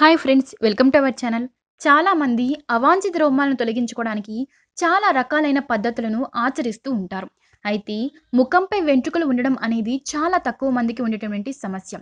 hi friends welcome to our channel చాలామంది అవాంఛిత రోమాలను తొలగించుకోవడానికి చాలా రకాలైన పద్ధతులను ఆచరిస్తూ ఉంటారు అయితే ముఖంపై వెంట్రుకలు ఉండడం అనేది చాలా తక్కువ మందికి ఉండేటువంటి సమస్య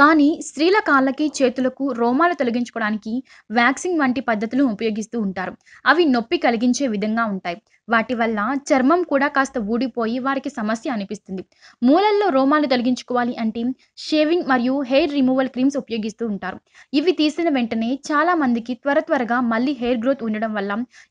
కానీ స్త్రీల కాళ్ళకి చేతులకు రోమాలు తొలగించుకోవడానికి వ్యాక్సింగ్ వంటి పద్ధతులు ఉపయోగిస్తూ ఉంటారు అవి నొప్పి కలిగించే విధంగా ఉంటాయి వాటి వల్ల చర్మం కూడా కాస్త ఊడిపోయి వారికి సమస్య అనిపిస్తుంది మూలల్లో రోమాలు తొలగించుకోవాలి అంటే షేవింగ్ మరియు హెయిర్ రిమూవల్ క్రీమ్స్ ఉపయోగిస్తూ ఉంటారు ఇవి తీసిన వెంటనే చాలా మందికి త్వర త్వరగా మళ్ళీ హెయిర్ గ్రోత్ ఉండడం వల్ల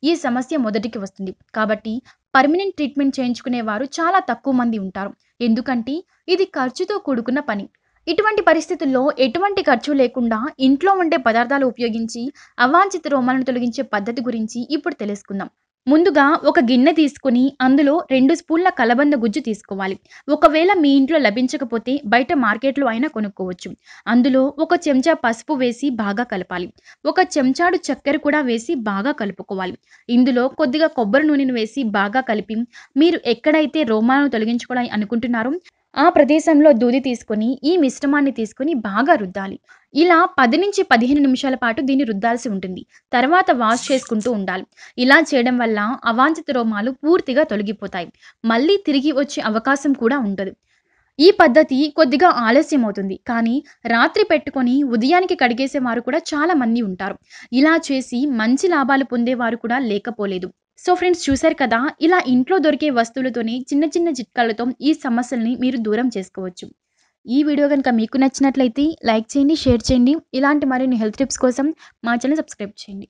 ఈ సమస్య మొదటికి వస్తుంది కాబట్టి పర్మనెంట్ ట్రీట్మెంట్ చేయించుకునే వారు చాలా తక్కువ మంది ఉంటారు ఎందుకంటే ఇది ఖర్చుతో కూడుకున్న పని ఇటువంటి పరిస్థితుల్లో ఎటువంటి ఖర్చు లేకుండా ఇంట్లో ఉండే పదార్థాలు ఉపయోగించి అవాంఛిత రోమాలను తొలగించే పద్ధతి గురించి ఇప్పుడు తెలుసుకుందాం ముందుగా ఒక గిన్నె తీసుకుని అందులో రెండు స్పూన్ల కలబంద గుజ్జు తీసుకోవాలి ఒకవేళ మీ ఇంట్లో లభించకపోతే బయట మార్కెట్లో అయినా కొనుక్కోవచ్చు అందులో ఒక చెంచా పసుపు వేసి బాగా కలపాలి ఒక చెంచాడు చక్కెర కూడా వేసి బాగా కలుపుకోవాలి ఇందులో కొద్దిగా కొబ్బరి నూనెను వేసి బాగా కలిపి మీరు ఎక్కడైతే రోమాలను తొలగించుకోవాలని అనుకుంటున్నారో ఆ ప్రదేశంలో దూది తీసుకొని ఈ మిశ్రమాన్ని తీసుకొని బాగా రుద్దాలి ఇలా పది నుంచి పదిహేను నిమిషాల పాటు దీన్ని రుద్దాల్సి ఉంటుంది తర్వాత వాష్ చేసుకుంటూ ఉండాలి ఇలా చేయడం వల్ల అవాంఛిత రోమాలు పూర్తిగా తొలగిపోతాయి మళ్ళీ తిరిగి వచ్చే అవకాశం కూడా ఉండదు ఈ పద్ధతి కొద్దిగా ఆలస్యం అవుతుంది కానీ రాత్రి పెట్టుకొని ఉదయానికి కడిగేసే వారు కూడా చాలా మంది ఉంటారు ఇలా చేసి మంచి లాభాలు పొందేవారు కూడా లేకపోలేదు సో ఫ్రెండ్స్ చూశారు కదా ఇలా ఇంట్లో దొరికే వస్తువులతోనే చిన్న చిన్న చిట్కాలతో ఈ సమస్యల్ని మీరు దూరం చేసుకోవచ్చు ఈ వీడియో కనుక మీకు నచ్చినట్లయితే లైక్ చేయండి షేర్ చేయండి ఇలాంటి మరిన్ని హెల్త్ టిప్స్ కోసం మా ఛానల్ సబ్స్క్రైబ్ చేయండి